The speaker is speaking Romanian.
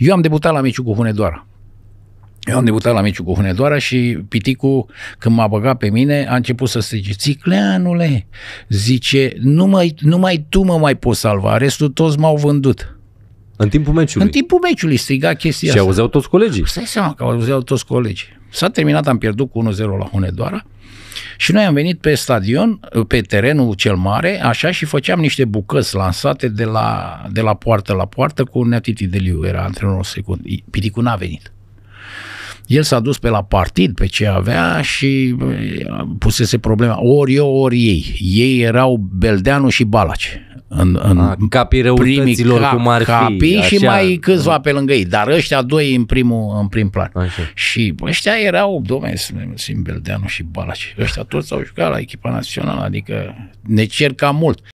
Eu am debutat la meciul cu Hunedoara. Eu am debutat la meciul cu Hunedoara și Piticu, când m-a băgat pe mine, a început să strige, Țicleanule, zice, numai, numai tu mă mai poți salva, restul toți m-au vândut. În timpul meciului. În timpul meciului striga chestia și asta. auzeau toți colegii. Stai seama că auzeau toți colegii. S-a terminat, am pierdut cu 1-0 la Hunedoara și noi am venit pe stadion, pe terenul cel mare, așa și făceam niște bucăți lansate de la, de la poartă la poartă cu Neatiti Liu, era antrenorul secund. Piticul n-a venit. El s-a dus pe la partid, pe ce avea și pusese problema. Ori eu, ori ei. Ei erau Beldeanu și Balace în, în A, capii răutăților cap, cum ar fi. și așa. și mai câțiva pe lângă ei, dar ăștia doi în primul în prim plan. Așa. Și ăștia erau, domne, Simbeldeanu și Balaci, ăștia toți au jucat la echipa națională, adică ne cer mult.